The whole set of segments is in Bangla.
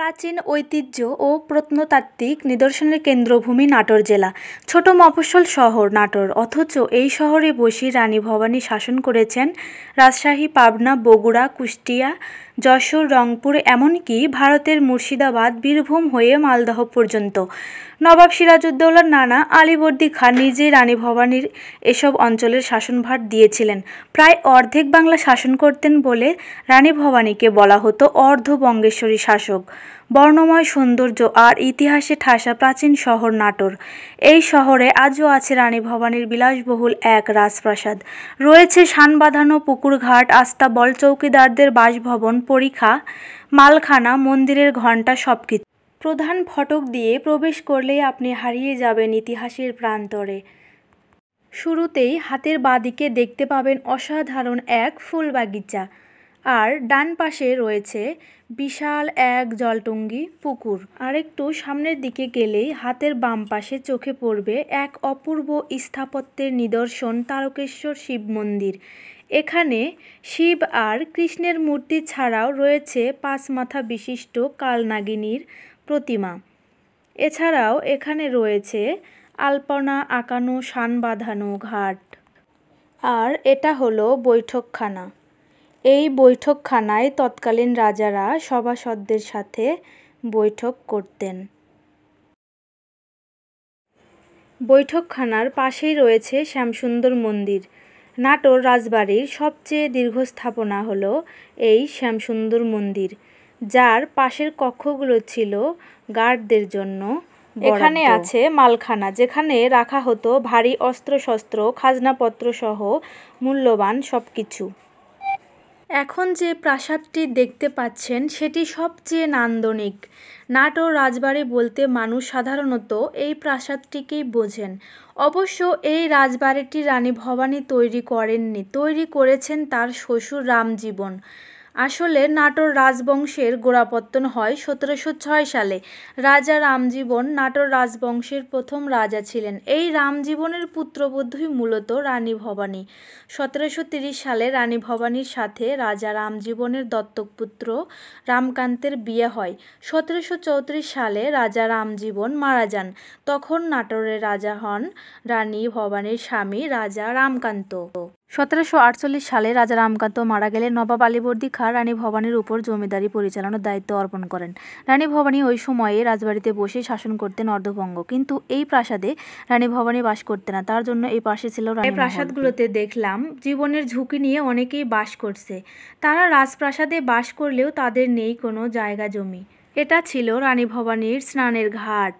প্রাচীন ঐতিহ্য ও প্রত্নতাত্ত্বিক নিদর্শনের কেন্দ্রভূমি নাটোর জেলা ছোট মফস্বল শহর নাটোর অথচ এই শহরে বসি রানী ভবানী শাসন করেছেন রাজশাহী পাবনা বগুড়া কুষ্টিয়া যশোর রংপুর এমনকি ভারতের মুর্শিদাবাদ বীরভূম হয়ে মালদহ পর্যন্ত নবাব সিরাজউদ্দৌলার নানা আলীবর্দী খান নিজেই রানী ভবানীর এসব অঞ্চলের শাসনভার দিয়েছিলেন প্রায় অর্ধেক বাংলা শাসন করতেন বলে রানী ভবানীকে বলা হতো অর্ধবঙ্গেশ্বরী শাসক বর্ণময় সৌন্দর্য আর ইতিহাসে ঠাসা প্রাচীন শহর নাটোর এই শহরে আজও আছে রানী ভবানীর বিলাসবহুল এক রাজপ্রাসাদ রয়েছে সানবাঁধানো বাঁধানো পুকুরঘাট আস্তাবল চৌকিদারদের বাসভবন পরীক্ষা মালখানা মন্দিরের ঘণ্টা সবকিছু প্রধান ফটক দিয়ে প্রবেশ করলেই আপনি হারিয়ে যাবেন ইতিহাসের প্রান্তরে শুরুতেই হাতের বাঁদিকে দেখতে পাবেন অসাধারণ এক ফুল বাগিচা আর ডান পাশে রয়েছে বিশাল এক জলটুঙ্গি পুকুর আর একটু সামনের দিকে গেলেই হাতের বাম পাশে চোখে পড়বে এক অপূর্ব স্থাপত্যের নিদর্শন তারকেশ্বর শিব মন্দির এখানে শিব আর কৃষ্ণের মূর্তি ছাড়াও রয়েছে পাঁচ মাথা বিশিষ্ট কালনাগিনীর প্রতিমা এছাড়াও এখানে রয়েছে আলপনা আঁকানো সান বাঁধানো ঘাট আর এটা হলো বৈঠকখানা এই বৈঠকখানায় তৎকালীন রাজারা সভাসদদের সাথে বৈঠক করতেন বৈঠকখানার পাশেই রয়েছে শ্যামসুন্দর মন্দির নাটোর রাজবাড়ির সবচেয়ে দীর্ঘ স্থাপনা হল এই শ্যামসুন্দর মন্দির যার পাশের কক্ষগুলো ছিল গার্ডদের জন্য এখানে আছে মালখানা যেখানে রাখা হতো ভারী অস্ত্রশস্ত্র খাজনাপত্র সহ মূল্যবান সব কিছু এখন যে প্রাসাদটি দেখতে পাচ্ছেন সেটি সবচেয়ে নান্দনিক নাট ও রাজবাড়ি বলতে মানুষ সাধারণত এই প্রাসাদটিকেই বোঝেন অবশ্য এই রাজবাড়িটি রানী ভবানী তৈরি করেননি তৈরি করেছেন তার শ্বশুর রামজীবন আসলে নাটোর রাজবংশের গোড়াপত্তন হয় সতেরোশো ছয় সালে রাজা রামজীবন নাটোর রাজবংশের প্রথম রাজা ছিলেন এই রামজীবনের পুত্রবধূই মূলত রানী ভবানী সতেরোশো সালে রানী ভবানীর সাথে রাজা রামজীবনের দত্তকপুত্র রামকান্তের বিয়ে হয় সতেরোশো সালে রাজা রামজীবন মারা যান তখন নাটোরের রাজা হন রানী ভবানীর স্বামী রাজা রামকান্ত সতেরোশো আটচল্লিশ সালে রাজা রামকান্ত মারা গেলে নবাব আলীবর্দী খাঁ রানী ভবানীর উপর জমিদারি পরিচালনার দায়িত্ব অর্পণ করেন রানী ভবানী ওই সময়ে রাজবাড়িতে বসে শাসন করতেন অর্ধভঙ্গ কিন্তু এই প্রাসাদে রানী ভবানী বাস করতে না তার জন্য এই পাশে ছিল এই প্রাসাদগুলোতে দেখলাম জীবনের ঝুঁকি নিয়ে অনেকেই বাস করছে তারা রাজপ্রাসাদে বাস করলেও তাদের নেই কোনো জায়গা জমি এটা ছিল রানী ভবানীর স্নানের ঘাট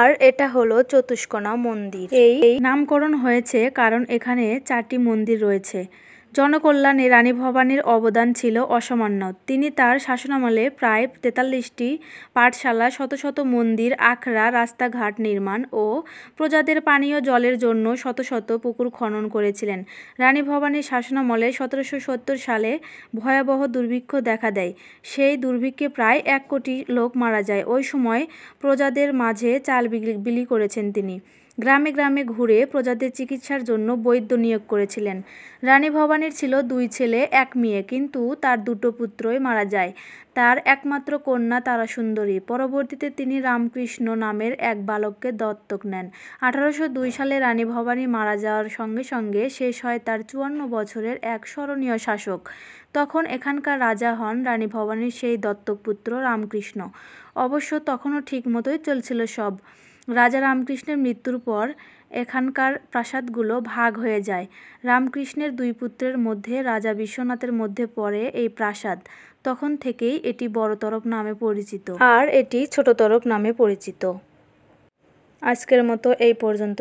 আর এটা হলো চতুষ্কোণা মন্দির এই নামকরণ হয়েছে কারণ এখানে চারটি মন্দির রয়েছে জনকল্যাণে রানী ভবানীর অবদান ছিল অসামান্য তিনি তার শাসনামলে প্রায় তেতাল্লিশটি পাঠশালা শত শত মন্দির আখড়া রাস্তাঘাট নির্মাণ ও প্রজাদের পানীয় জলের জন্য শত শত পুকুর খনন করেছিলেন রানী ভবানীর শাসনামলে সতেরোশো সত্তর সালে ভয়াবহ দুর্ভিক্ষ দেখা দেয় সেই দুর্ভিক্ষে প্রায় এক কোটি লোক মারা যায় ওই সময় প্রজাদের মাঝে চাল বিলি করেছেন তিনি গ্রামে গ্রামে ঘুরে প্রজাদের চিকিৎসার জন্য বৈদ্য নিয়োগ করেছিলেন রানী ভবানীর ছিল দুই ছেলে এক মেয়ে কিন্তু তার দুটো পুত্রই মারা যায় তার একমাত্র কন্যা তারা সুন্দরী পরবর্তীতে তিনি রামকৃষ্ণ নামের এক বালককে দত্তক নেন আঠারোশো দুই সালে রানী ভবানী মারা যাওয়ার সঙ্গে সঙ্গে শেষ হয় তার চুয়ান্ন বছরের এক স্মরণীয় শাসক তখন এখানকার রাজা হন রানী ভবানীর সেই দত্তক পুত্র রামকৃষ্ণ অবশ্য তখনও ঠিক মতোই চলছিল সব রাজা রামকৃষ্ণের মৃত্যুর পর এখানকার প্রাসাদগুলো ভাগ হয়ে যায় রামকৃষ্ণের দুই পুত্রের মধ্যে রাজা বিশ্বনাথের মধ্যে পড়ে এই প্রাসাদ তখন থেকেই এটি বড় তরফ নামে পরিচিত আর এটি ছোট তরফ নামে পরিচিত আজকের মতো এই পর্যন্ত